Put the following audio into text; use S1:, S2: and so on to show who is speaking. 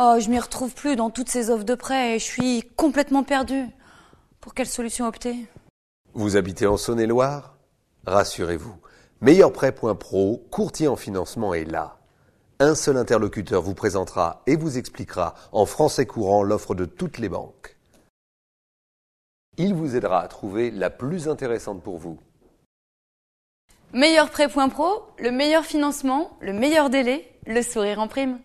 S1: Oh, je m'y retrouve plus dans toutes ces offres de prêt et je suis complètement perdue. Pour quelle solution opter
S2: Vous habitez en Saône-et-Loire Rassurez-vous, meilleurprêt.pro, courtier en financement, est là. Un seul interlocuteur vous présentera et vous expliquera en français courant l'offre de toutes les banques. Il vous aidera à trouver la plus intéressante pour vous.
S3: Meilleurprêt.pro, le meilleur financement, le meilleur délai, le sourire en prime.